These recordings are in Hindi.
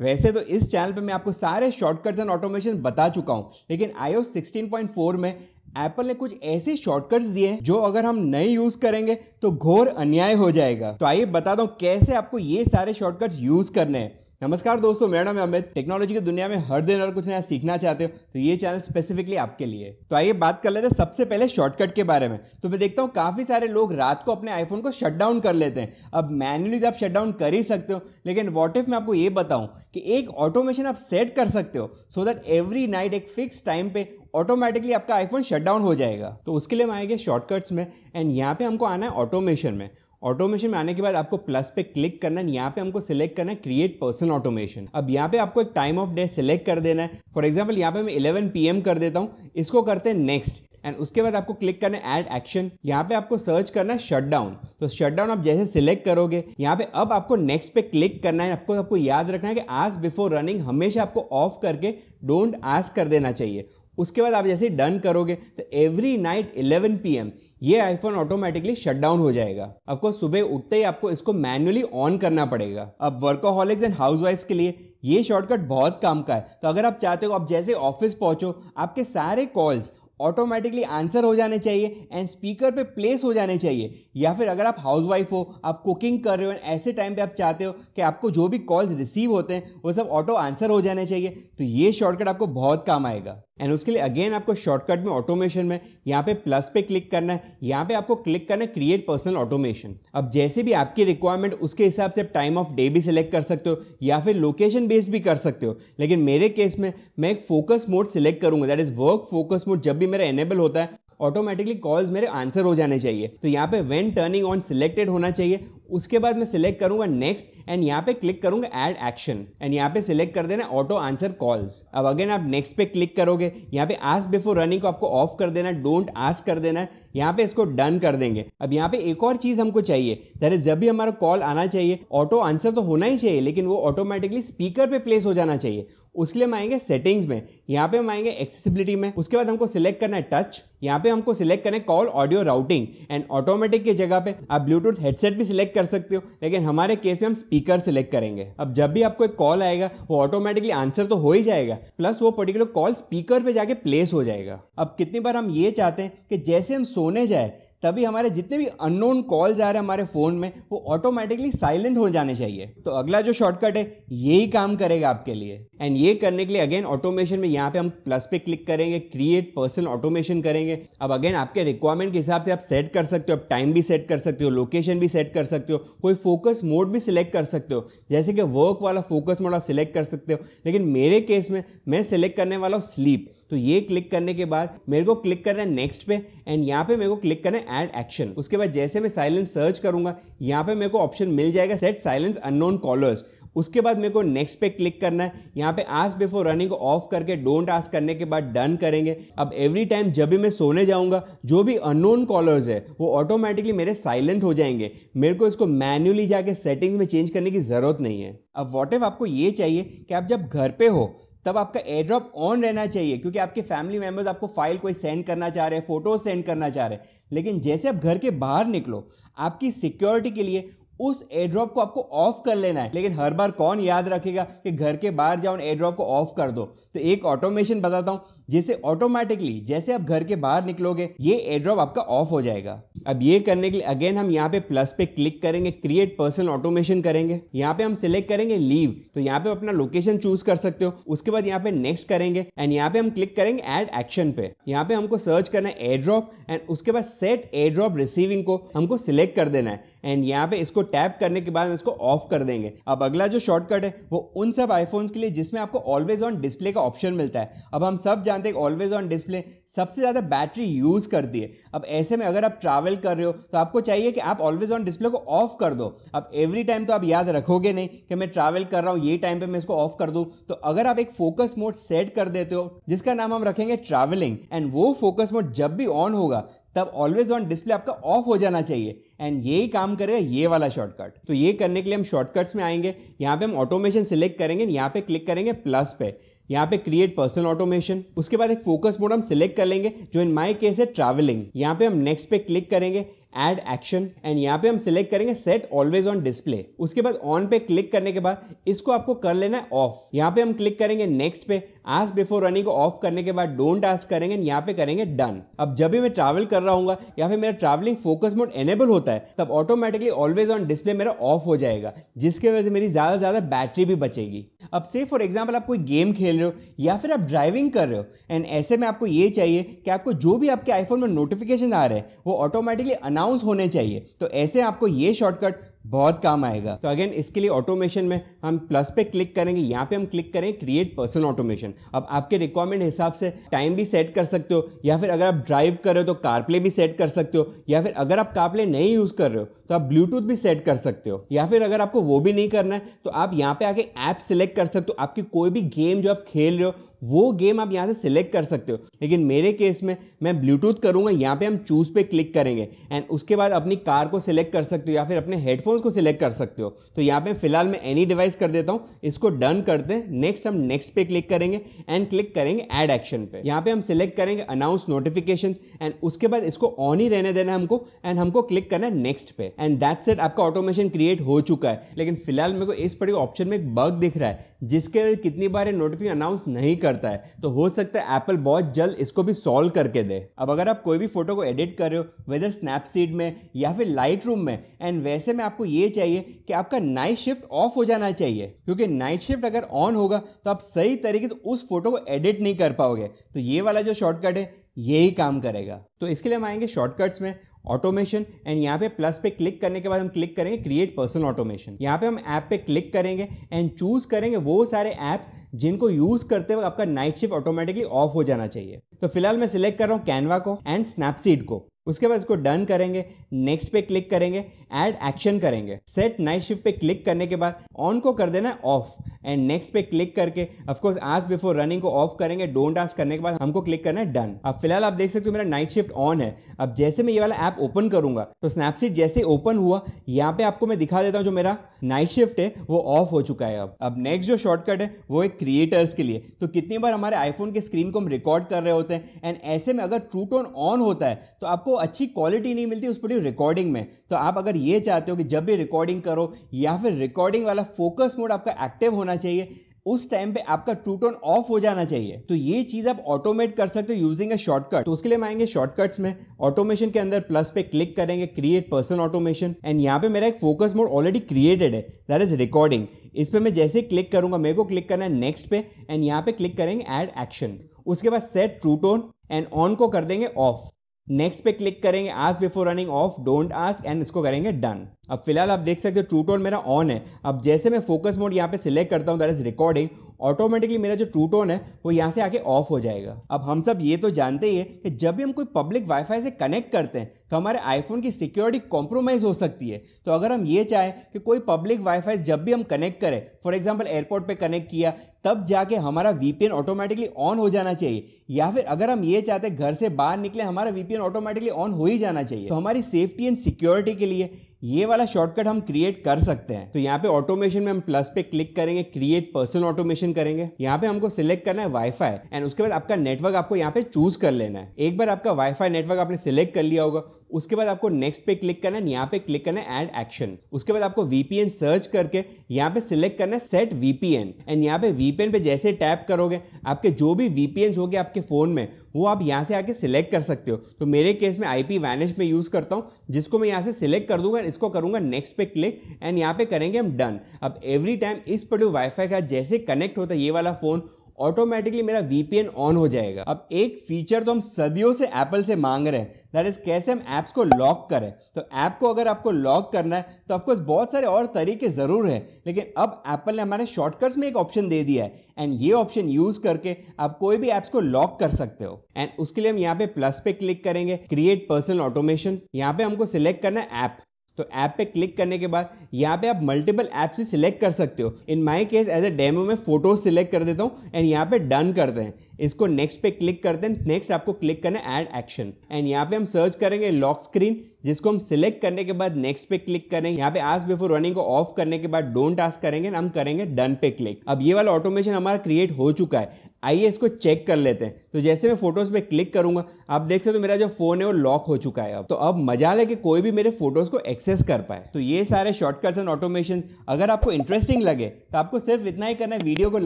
वैसे तो इस चैनल पे मैं आपको सारे शॉर्टकट्स एंड ऑटोमेशन बता चुका हूँ लेकिन आईओ 16.4 में एप्पल ने कुछ ऐसे शॉर्टकट्स दिए हैं जो अगर हम नहीं यूज करेंगे तो घोर अन्याय हो जाएगा तो आइए बता दूं कैसे आपको ये सारे शॉर्टकट्स यूज करने हैं नमस्कार दोस्तों मेरा नाम है अमित टेक्नोलॉजी की दुनिया में हर दिन और कुछ नया सीखना चाहते हो तो ये चैनल स्पेसिफिकली आपके लिए तो आइए बात कर लेते हैं सबसे पहले शॉर्टकट के बारे में तो मैं देखता हूँ काफ़ी सारे लोग रात को अपने आईफोन को शट डाउन कर लेते हैं अब मैनुअली तो आप शट डाउन कर ही सकते हो लेकिन वॉट इफ मैं आपको ये बताऊँ कि एक ऑटोमेशन आप सेट कर सकते हो सो दैट एवरी नाइट एक फिक्स टाइम पे ऑटोमेटिकली आपका आईफोन शट डाउन हो जाएगा तो उसके लिए हम आएंगे शॉर्टकट्स में एंड यहाँ पे हमको आना है ऑटोमेशन में ऑटोमेशन में आने के बाद आपको प्लस पे क्लिक करना है यहाँ पे हमको सिलेक्ट करना है क्रिएट पर्सन ऑटोमेशन अब यहाँ पे आपको एक टाइम ऑफ डे सिलेक्ट कर देना है फॉर एग्जाम्पल यहाँ पे मैं इलेवन पी कर देता हूँ इसको करते हैं नेक्स्ट एंड उसके बाद आपको क्लिक करना है एड एक्शन यहाँ पे आपको सर्च करना है शट डाउन तो शट डाउन आप जैसे सिलेक्ट करोगे यहाँ पे अब आपको नेक्स्ट पे क्लिक करना है आपको आपको याद रखना है कि आज बिफोर रनिंग हमेशा आपको ऑफ करके डोंट आस्क कर देना चाहिए उसके बाद आप जैसे डन करोगे तो एवरी नाइट 11 पीएम ये आईफोन ऑटोमेटिकली शट डाउन हो जाएगा आपको सुबह उठते ही आपको इसको मैनुअली ऑन करना पड़ेगा अब वर्कोहॉलिक्स एंड हाउस के लिए ये शॉर्टकट बहुत काम का है तो अगर आप चाहते हो आप जैसे ऑफिस पहुंचो आपके सारे कॉल्स ऑटोमेटिकली आंसर हो जाने चाहिए एंड स्पीकर पे प्लेस हो जाने चाहिए या फिर अगर आप हाउसवाइफ हो आप कुकिंग कर रहे हो ऐसे टाइम पे आप चाहते हो कि आपको जो भी कॉल्स रिसीव होते हैं वो सब ऑटो आंसर हो जाने चाहिए तो ये शॉर्टकट आपको बहुत काम आएगा एंड उसके लिए अगेन आपको शॉर्टकट में ऑटोमेशन में यहाँ पे प्लस पे क्लिक करना है यहाँ पे आपको क्लिक करना है क्रिएट पर्सनल ऑटोमेशन अब जैसे भी आपकी रिक्वायरमेंट उसके हिसाब से आप टाइम ऑफ डे भी सिलेक्ट कर सकते हो या फिर लोकेशन बेस्ड भी कर सकते हो लेकिन मेरे केस में मैं एक फोकस मोड सिलेक्ट करूंगा that is work focus mode जब भी मेरा एनेबल होता है ऑटोमेटिकली कॉल्स मेरे आंसर हो जाने चाहिए तो यहाँ पे वेन टर्निंग ऑन सिलेक्टेड होना चाहिए उसके बाद मैं सिलेक्ट करूंगा नेक्स्ट एंड यहाँ पे क्लिक करूंगा एड एक्शन एंड यहाँ पे सिलेक्ट कर देना ऑटो आंसर कॉल्स अब अगेन आप नेक्स्ट पे क्लिक करोगे यहाँ पे आस्क बिफोर रनिंग को आपको ऑफ कर देना डोंट आस्क कर देना यहाँ पे इसको डन कर देंगे अब यहाँ पे एक और चीज हमको चाहिए दैट जब भी हमारा कॉल आना चाहिए ऑटो आंसर तो होना ही चाहिए लेकिन वो ऑटोमेटिकली स्पीकर पे प्लेस हो जाना चाहिए उसके लिए हम आएंगे सेटिंग्स में यहाँ पे हम आएंगे एक्सेसिबिलिटी में उसके बाद हमको सिलेक्ट करना है टच यहाँ पे हमको सिलेक्ट करना है call audio routing and automatic की जगह पे आप ब्लूटूथ हेडसेट भी सिलेक्ट सिलेक्ट कर सकते हो लेकिन हमारे केस में हम स्पीकर सिलेक्ट करेंगे अब जब भी आपको एक कॉल आएगा वो ऑटोमेटिकली आंसर तो हो ही जाएगा प्लस वो पर्टिकुलर कॉल स्पीकर पे जाके प्लेस हो जाएगा अब कितनी बार हम ये चाहते हैं कि जैसे हम सोने जाए तभी हमारे जितने भी अननोन कॉल्स आ रहे हैं हमारे फ़ोन में वो ऑटोमेटिकली साइलेंट हो जाने चाहिए तो अगला जो शॉर्टकट है यही काम करेगा आपके लिए एंड ये करने के लिए अगेन ऑटोमेशन में यहाँ पे हम प्लस पे क्लिक करेंगे क्रिएट पर्सनल ऑटोमेशन करेंगे अब अगेन आपके रिक्वायरमेंट के हिसाब से आप सेट कर सकते हो आप टाइम भी सेट कर सकते हो लोकेशन भी सेट कर सकते हो कोई फोकस मोड भी सिलेक्ट कर सकते हो जैसे कि वर्क वाला फोकस मोड आप सिलेक्ट कर सकते हो लेकिन मेरे केस में मैं सिलेक्ट करने वाला हूँ स्लीप तो ये क्लिक करने के बाद मेरे को क्लिक करना है नेक्स्ट पे एंड यहाँ पे मेरे को क्लिक करना है एड एक्शन उसके बाद जैसे मैं साइलेंस सर्च करूंगा यहाँ पे मेरे को ऑप्शन मिल जाएगा सेट साइलेंस अननोन कॉलर्स उसके बाद मेरे को नेक्स्ट पे क्लिक करना है यहाँ पे आज बिफोर रनिंग को ऑफ करके डोंट आस्क करने के बाद डन करेंगे अब एवरी टाइम जब भी मैं सोने जाऊँगा जो भी अननोन कॉलर्स है वो ऑटोमेटिकली मेरे साइलेंट हो जाएंगे मेरे को इसको मैन्युअली जाके सेटिंग्स में चेंज करने की ज़रूरत नहीं है अब वॉट आपको ये चाहिए कि आप जब घर पे हो तब आपका एयरड्रॉप ऑन रहना चाहिए क्योंकि आपके फैमिली मेम्बर्स आपको फाइल कोई सेंड करना चाह रहे हैं फोटोज सेंड करना चाह रहे हैं लेकिन जैसे आप घर के बाहर निकलो आपकी सिक्योरिटी के लिए उस एड्रॉप को आपको ऑफ कर लेना है लेकिन हर बार कौन याद रखेगा कि घर के बाहर जाओ एड्रॉप को ऑफ कर दो तो एक ऑटोमेशन बताता हूं जिसे ऑटोमेटिकली जैसे आप घर के बाहर निकलोगे ये एड्रॉप आपका ऑफ हो जाएगा अब ये करने के लिए अगेन हम यहाँ पे प्लस पे क्लिक करेंगे क्रिएट पर्सनल ऑटोमेशन करेंगे यहाँ पे हम सिलेक्ट करेंगे लीव तो यहाँ पे अपना लोकेशन चूज कर सकते हो उसके बाद यहाँ पे नेक्स्ट करेंगे एंड यहाँ पे हम क्लिक करेंगे एड एक्शन पे यहाँ पे हमको सर्च करना है एड्रॉप एंड उसके बाद सेट एड्रॉप रिसीविंग को हमको सिलेक्ट कर देना है एंड यहाँ पे इसको टैप करने के बाद इसको ऑफ कर देंगे अब अगला जो शॉर्टकट है वो उन सब आईफोन्स के लिए जिसमें आपको ऑलवेज ऑन डिस्प्ले का ऑप्शन मिलता है अब हम सब जानते हैं ऑलवेज ऑन डिस्प्ले सबसे ज़्यादा बैटरी यूज़ करती है अब ऐसे में अगर आप ट्रैवल कर रहे हो तो आपको चाहिए कि आप ऑलवेज ऑन डिस्प्ले को ऑफ कर दो अब एवरी टाइम तो आप याद रखोगे नहीं कि मैं ट्रैवल कर रहा हूँ ये टाइम पर मैं इसको ऑफ कर दूँ तो अगर आप एक फोकस मोड सेट कर देते हो जिसका नाम हम रखेंगे ट्रैवलिंग एंड वो फोकस मोड जब भी ऑन होगा तब ऑलवेज ऑन डिस्प्ले आपका ऑफ हो जाना चाहिए एंड यही काम करेगा ये वाला शॉर्टकट तो ये करने के लिए हम शॉर्टकट्स में आएंगे यहाँ पे हम ऑटोमेशन सिलेक्ट करेंगे यहाँ पे क्लिक करेंगे प्लस पे यहाँ पे क्रिएट पर्सनल ऑटोमेशन उसके बाद एक फोकस मोड हम सिलेक्ट कर लेंगे जो इन माई केस है ट्रैवलिंग यहाँ पे हम नेक्स्ट पे क्लिक करेंगे एड एक्शन एंड यहाँ पे हम सिलेक्ट करेंगे सेट ऑलवेज ऑन डिस्प्ले उसके बाद ऑन पे क्लिक करने के बाद इसको आपको कर लेना है ऑफ यहाँ पे हम क्लिक करेंगे नेक्स्ट पे आज बिफोर रनिंग को ऑफ करने के बाद डोंट आस्क करेंगे यहाँ पे करेंगे डन अब जब भी मैं ट्रैवल कर रहा हूँ या फिर मेरा ट्रैवलिंग फोकस मोड एनेबल होता है तब ऑटोमेटिकली ऑलवेज ऑन डिस्प्ले मेरा ऑफ हो जाएगा जिसकी वजह से मेरी ज़्यादा से ज़्यादा बैटरी भी बचेगी अब से फॉर एग्जाम्पल आप कोई गेम खेल रहे हो या फिर आप ड्राइविंग कर रहे हो एंड ऐसे में आपको ये चाहिए कि आपको जो भी आपके आईफोन में नोटिफिकेशन आ रहे हैं वो ऑटोमेटिकली अनाउंस अनाउंस होने चाहिए तो ऐसे आपको ये शॉर्टकट बहुत काम आएगा तो अगेन इसके लिए ऑटोमेशन में हम प्लस पे क्लिक करेंगे यहाँ पे हम क्लिक करें क्रिएट पर्सनल ऑटोमेशन अब आपके रिक्वायरमेंट हिसाब से टाइम भी सेट कर सकते हो या फिर अगर आप ड्राइव कर रहे हो तो कारप्ले भी सेट कर सकते हो या फिर अगर आप कारप्ले नहीं यूज़ कर रहे हो तो आप ब्लूटूथ भी सेट कर सकते हो या फिर अगर आपको वो भी नहीं करना है तो आप यहाँ पे आके ऐप सिलेक्ट कर सकते हो आपकी कोई भी गेम जो आप खेल रहे हो वो गेम आप यहाँ से सिलेक्ट कर सकते हो लेकिन मेरे केस में मैं ब्लूटूथ करूँगा यहाँ पे हम चूज़ पे क्लिक करेंगे एंड उसके बाद अपनी कार को सिलेक्ट कर सकते हो या फिर अपने हेडफोन हेडफोन्स को सिलेक्ट कर सकते हो तो यहाँ पे फिलहाल मैं एनी डिवाइस कर देता हूँ इसको डन करते हैं नेक्स्ट हम नेक्स्ट पे क्लिक करेंगे एंड क्लिक करेंगे एड एक्शन पे यहाँ पे हम सिलेक्ट करेंगे अनाउंस नोटिफिकेशन एंड उसके बाद इसको ऑन ही रहने देना हमको एंड हमको क्लिक करना है नेक्स्ट पे एंड दैट्स इट आपका ऑटोमेशन क्रिएट हो चुका है लेकिन फिलहाल मेरे को इस पर्टिकुलर ऑप्शन में एक बग दिख रहा है जिसके कितनी बार नोटिफिकेशन अनाउंस नहीं करता है तो हो सकता है एप्पल बहुत जल्द इसको भी सॉल्व करके दे अब अगर आप कोई भी फोटो को एडिट कर रहे हो वेदर स्नैपसीड में या फिर लाइट में एंड वैसे में आपको आपको ये चाहिए कि आपका नाइट शिफ्ट ऑफ हो जाना चाहिए क्योंकि नाइट शिफ्ट अगर ऑन होगा तो आप सही तरीके से उस फोटो को एडिट नहीं कर पाओगे तो ये वाला जो शॉर्टकट है यही काम करेगा तो इसके लिए हम आएंगे शॉर्टकट्स में ऑटोमेशन एंड यहाँ पे प्लस पे क्लिक करने के बाद हम क्लिक करेंगे क्रिएट पर्सनल ऑटोमेशन यहाँ पे हम ऐप पे क्लिक करेंगे एंड चूज करेंगे वो सारे ऐप्स जिनको यूज करते हुए आपका नाइट शिफ्ट ऑटोमेटिकली ऑफ हो जाना चाहिए तो फिलहाल मैं सिलेक्ट कर रहा हूँ कैनवा को एंड स्नैपसीड को उसके बाद इसको डन करेंगे नेक्स्ट पे क्लिक करेंगे ऐड एक्शन करेंगे सेट नाइट शिफ्ट पे क्लिक करने के बाद ऑन को कर देना ऑफ एंड नेक्स्ट पे क्लिक करके ऑफकोर्स आज बिफोर रनिंग को ऑफ करेंगे डोंट आस्क करने के बाद हमको क्लिक करना है डन अब फिलहाल आप देख सकते हो मेरा नाइट शिफ्ट ऑन है अब जैसे मैं ये वाला ऐप ओपन करूंगा तो स्नैपसीट जैसे ओपन हुआ यहाँ पे आपको मैं दिखा देता हूँ जो मेरा नाइट शिफ्ट है वो ऑफ हो चुका है अब अब नेक्स्ट जो शॉर्टकट है वो है क्रिएटर्स के लिए तो कितनी बार हमारे आईफोन के स्क्रीन को हम रिकॉर्ड कर रहे होते हैं एंड ऐसे में अगर ट्रू टोन ऑन होता है तो आपको अच्छी क्वालिटी नहीं मिलती उस पर रिकॉर्डिंग में तो आप अगर ये चाहते हो कि जब भी रिकॉर्डिंग करो या फिर रिकॉर्डिंग वाला फोकस मोड आपका एक्टिव होना होना चाहिए उस टाइम पे आपका ट्रू टोन ऑफ हो जाना चाहिए तो ये चीज़ आप ऑटोमेट कर सकते हो यूजिंग अ शॉर्टकट तो उसके लिए हम आएंगे शॉर्टकट्स में ऑटोमेशन के अंदर प्लस पे क्लिक करेंगे क्रिएट पर्सन ऑटोमेशन एंड यहाँ पे मेरा एक फोकस मोड ऑलरेडी क्रिएटेड है दैट इज रिकॉर्डिंग इस पर मैं जैसे क्लिक करूंगा मेरे को क्लिक करना है नेक्स्ट पे एंड यहाँ पे क्लिक करेंगे एड एक्शन उसके बाद set true tone and on को कर देंगे ऑफ नेक्स्ट पे क्लिक करेंगे ask before running off don't ask and इसको करेंगे डन अब फिलहाल आप देख सकते हो ट्रू टोन मेरा ऑन है अब जैसे मैं फोकस मोड यहाँ पे सिलेक्ट करता हूँ दैट इज रिकॉर्डिंग ऑटोमेटिकली मेरा जो ट्रू टोन है वो यहाँ से आके ऑफ हो जाएगा अब हम सब ये तो जानते ही है कि जब भी हम कोई पब्लिक वाईफाई से कनेक्ट करते हैं तो हमारे आईफोन की सिक्योरिटी कॉम्प्रोमाइज़ हो सकती है तो अगर हम ये चाहें कि कोई पब्लिक वाईफाई जब भी हम कनेक्ट करें फॉर एग्जाम्पल एयरपोर्ट पर कनेक्ट किया तब जाके हमारा वीपीएन ऑटोमेटिकली ऑन हो जाना चाहिए या फिर अगर हम ये चाहते हैं घर से बाहर निकले हमारा वीपीएन ऑटोमेटिकली ऑन हो ही जाना चाहिए तो हमारी सेफ्टी एंड सिक्योरिटी के लिए ये वाला शॉर्टकट हम क्रिएट कर सकते हैं तो यहाँ पे ऑटोमेशन में हम प्लस पे क्लिक करेंगे क्रिएट पर्सन ऑटोमेशन करेंगे यहाँ पे हमको सिलेक्ट करना है वाईफाई एंड उसके बाद आपका नेटवर्क आपको यहाँ पे चूज कर लेना है एक बार आपका वाईफाई नेटवर्क आपने सिलेक्ट कर लिया होगा उसके बाद आपको नेक्स्ट पे क्लिक करना है यहाँ पे क्लिक करना है एड एक्शन उसके बाद आपको वीपीएन सर्च करके यहाँ पे सिलेक्ट करना है सेट वीपीएन एंड यहाँ पे वीपीएन पे जैसे टैप करोगे आपके जो भी वीपीएन हो गए आपके फ़ोन में वो आप यहाँ से आके सिलेक्ट कर सकते हो तो मेरे केस में आई पी वैनेज में यूज़ करता हूँ जिसको मैं यहाँ से सिलेक्ट कर दूंगा इसको करूँगा नेक्स्ट पे क्लिक एंड यहाँ पे करेंगे हम डन अब एवरी टाइम इस पर वाईफाई का जैसे कनेक्ट होता है ये वाला फ़ोन ऑटोमेटिकली मेरा वीपीएन ऑन हो जाएगा अब एक फीचर तो हम सदियों से एप्पल से मांग रहे हैं दैट इज कैसे हम ऐप्स को लॉक करें तो ऐप को अगर आपको लॉक करना है तो ऑफकोर्स बहुत सारे और तरीके ज़रूर हैं लेकिन अब एप्पल ने हमारे शॉर्टकट्स में एक ऑप्शन दे दिया है एंड ये ऑप्शन यूज़ करके आप कोई भी ऐप्स को लॉक कर सकते हो एंड उसके लिए हम यहाँ पे प्लस पे क्लिक करेंगे क्रिएट पर्सनल ऑटोमेशन यहाँ पे हमको सिलेक्ट करना है ऐप तो ऐप पे क्लिक करने के बाद यहाँ पे आप मल्टीपल ऐप्स भी सिलेक्ट कर सकते हो in my case as a demo में फोटो सिलेक्ट कर देता हूँ एंड यहाँ पे डन करते हैं इसको नेक्स्ट पे क्लिक करते हैं नेक्स्ट आपको क्लिक करना है ऐड एक्शन एंड यहाँ पे हम सर्च करेंगे लॉक स्क्रीन जिसको हम सिलेक्ट करने के बाद नेक्स्ट पे क्लिक करेंगे यहाँ पे आज बिफोर रनिंग को ऑफ करने के बाद डोंट आस्क करेंगे हम करेंगे डन पे क्लिक अब ये वाला ऑटोमेशन हमारा क्रिएट हो चुका है आइए इसको चेक कर लेते हैं तो जैसे मैं फोटोज पे क्लिक करूंगा आप देख सकते हो तो मेरा जो फोन है वो लॉक हो चुका है अब तो अब मजा ले कि कोई भी मेरे फोटोज को एक्सेस कर पाए तो ये सारे शॉर्टकट्स एंड ऑटोमेशन अगर आपको इंटरेस्टिंग लगे तो आपको सिर्फ इतना ही करना है वीडियो को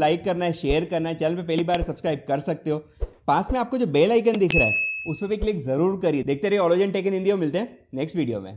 लाइक करना है शेयर करना है चैनल पर पहली बार सब्सक्राइब कर सकते हो पास में आपको जो बेल आइकन दिख रहा है उस पर भी क्लिक जरूर करिए देखते रहिए ऑलोजन टेक इन हिंदी मिलते हैं नेक्स्ट वीडियो में